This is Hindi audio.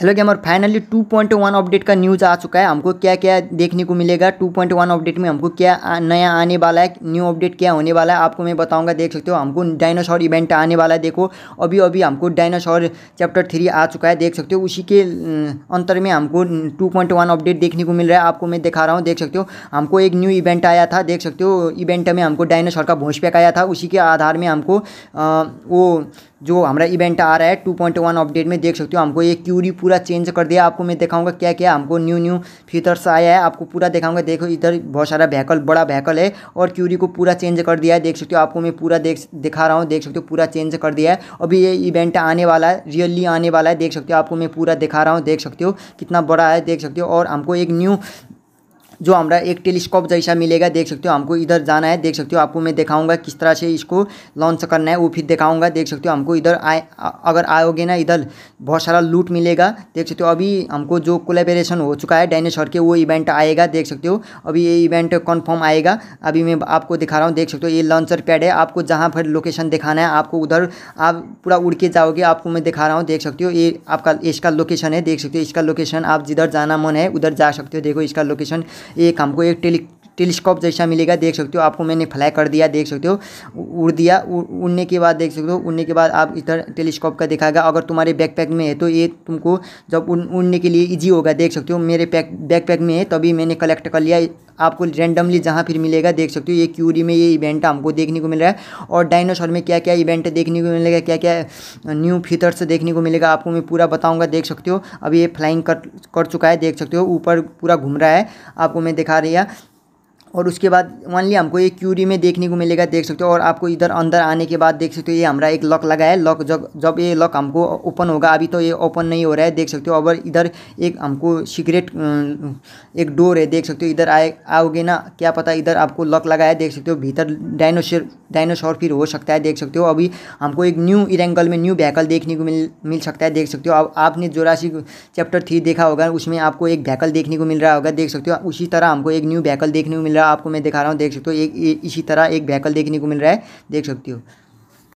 हेलो और फाइनली 2.1 अपडेट का न्यूज़ आ चुका है हमको क्या क्या देखने को मिलेगा 2.1 अपडेट में हमको क्या नया आने वाला है न्यू अपडेट क्या होने वाला है आपको मैं बताऊंगा देख सकते हो हमको डायनासोर इवेंट आने वाला है देखो अभी अभी हमको डायनासोर चैप्टर थ्री आ चुका है देख सकते हो उसी के अं, अंतर में हमको टू अपडेट देखने को मिल रहा है आपको मैं दिखा रहा हूँ देख सकते हो हमको एक न्यू इवेंट आया था देख सकते हो इवेंट में हमको डायनासोर का भोज पैक आया था उसी के आधार में हमको वो जो हमारा इवेंट आ रहा है टू पॉइंट वन अपडेट में देख सकते हो हमको ये क्यूरी पूरा चेंज कर दिया आपको मैं दिखाऊंगा क्या क्या हमको न्यू न्यू फीचर्स आया है आपको पूरा दिखाऊंगा देखो इधर बहुत सारा व्हीकल बड़ा व्हीकल है और क्यूरी को पूरा चेंज कर दिया है देख सकते हो आपको मैं पूरा देख दिखा रहा हूँ देख सकते हो पूरा चेंज कर दिया है अभी ये इवेंट आने वाला है रियली आने वाला है देख सकते हो आपको मैं पूरा दिखा रहा हूँ देख सकते हो कितना बड़ा है देख सकते हो और हमको एक न्यू जो हमारा एक टेलीस्कोप जैसा मिलेगा देख सकते हो हमको इधर जाना है देख सकते हो आपको मैं दिखाऊंगा किस तरह से इसको लॉन्च करना है वो फिर दिखाऊंगा देख सकते हो हमको इधर आए अगर आओगे ना इधर बहुत सारा लूट मिलेगा देख सकते हो अभी हमको जो कोलेबरेशन हो चुका है डायनासोर के वो इवेंट आएगा देख सकते हो अभी ये इवेंट कन्फर्म आएगा अभी मैं आपको दिखा रहा हूँ देख सकते हो ये लॉन्चर पैड है आपको जहाँ पर लोकेशन दिखाना है आपको उधर आप पूरा उड़ के जाओगे आपको मैं दिखा रहा हूँ देख सकते हो ये आपका इसका लोकेशन है देख सकते हो इसका लोकेशन आप जिधर जाना मन है उधर जा सकते हो देखो इसका लोकेशन एक हमको एक टेली टेलीस्कोप जैसा मिलेगा देख सकते हो आपको मैंने फ्लाई कर दिया देख सकते हो उड़ दिया उड़ने के बाद देख सकते हो उड़ने के बाद आप इधर टेलीस्कोप का दिखाएगा अगर तुम्हारे बैकपैक में है तो ये तुमको जब उड़ने के लिए ईजी होगा देख सकते हो मेरे पैक बैकपैक में है तभी मैंने कलेक्ट कर लिया आपको रैंडमली जहाँ फिर मिलेगा देख सकते हो ये क्यूरी में ये इवेंट हमको देखने को मिल रहा है और डायनासोर में क्या क्या इवेंट देखने को मिलेगा क्या क्या न्यू फीचर्स देखने को मिलेगा आपको मैं पूरा बताऊँगा देख सकते हो अभी ये फ्लाइंग कर कर चुका है देख सकते हो ऊपर पूरा घूम रहा है आपको मैं दिखा रही है और उसके बाद ओनली हमको ये क्यूरी में देखने को मिलेगा देख सकते हो और आपको इधर अंदर आने के बाद देख सकते हो ये हमारा एक लॉक लगा है लॉक जब जब ये लॉक हमको ओपन होगा अभी तो ये ओपन नहीं हो रहा है देख सकते हो और इधर एक हमको सीक्रेट एक डोर है देख सकते हो इधर आए आओगे ना क्या पता इधर आपको लॉक लगा है देख सकते हो भीतर डायनोसर डायनोसॉर फिर हो सकता है देख सकते हो अभी हमको एक न्यू इरेंगल में न्यू व्हीकल देखने को मिल मिल सकता है देख सकते हो अब आपने जोरासी चैप्टर थ्री देखा होगा उसमें आपको एक व्हीकल देखने को मिल रहा होगा देख सकते हो उसी तरह हमको एक न्यू व्हीकल देखने को मिल मिल रहा है आपको मैं दिखा रहा हूँ देख सकते हो एक इसी तरह एक व्हीकल देखने को मिल रहा है देख सकते हो